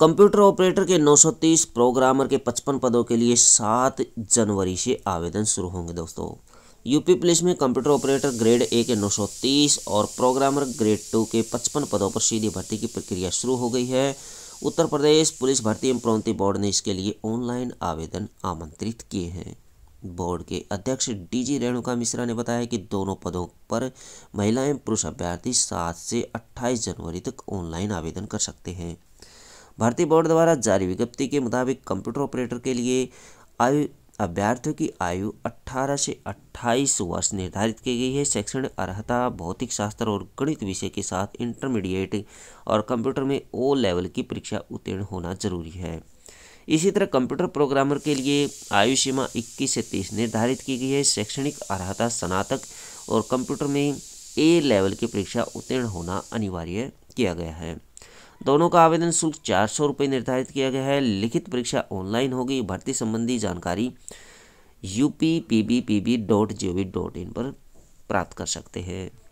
computer operator के 930 programmer के 55 पदों के लिए 7 जनवरी से आवेदन शुरू होंगे दोस्तों यूपी पुलिस में कंप्यूटर ऑपरेटर ग्रेड ए के 930 और प्रोग्रामर ग्रेड टू के 55 पदों पर सीधी भर्ती की प्रक्रिया शुरू हो गई है उत्तर प्रदेश पुलिस भर्ती एवं प्रोन्नति बोर्ड ने इसके लिए ऑनलाइन आवेदन आमंत्रित किए हैं बोर्ड के अध्यक्ष डीजी रेणुका मिश्रा ने बताया कि दोनों पदों पर महिलाएं पुरुष अभ्यर्थी सात से अट्ठाईस जनवरी तक ऑनलाइन आवेदन कर सकते हैं भारतीय बोर्ड द्वारा जारी विज्ञप्ति के मुताबिक कंप्यूटर ऑपरेटर के लिए आयु अभ्यर्थियों की आयु 18 से 28 वर्ष निर्धारित की गई है शैक्षणिक अर्हता भौतिक शास्त्र और गणित विषय के साथ इंटरमीडिएट और कंप्यूटर में ओ लेवल की परीक्षा उत्तीर्ण होना जरूरी है इसी तरह कंप्यूटर प्रोग्रामर के लिए आयु सीमा 21 से 30 निर्धारित की गई है शैक्षणिक अर्हता स्नातक और कंप्यूटर में ए लेवल की परीक्षा उत्तीर्ण होना अनिवार्य किया गया है दोनों का आवेदन शुल्क चार सौ रुपये निर्धारित किया गया है लिखित परीक्षा ऑनलाइन होगी भर्ती संबंधी जानकारी U P P B P B dot G O V dot in पर प्राप्त कर सकते हैं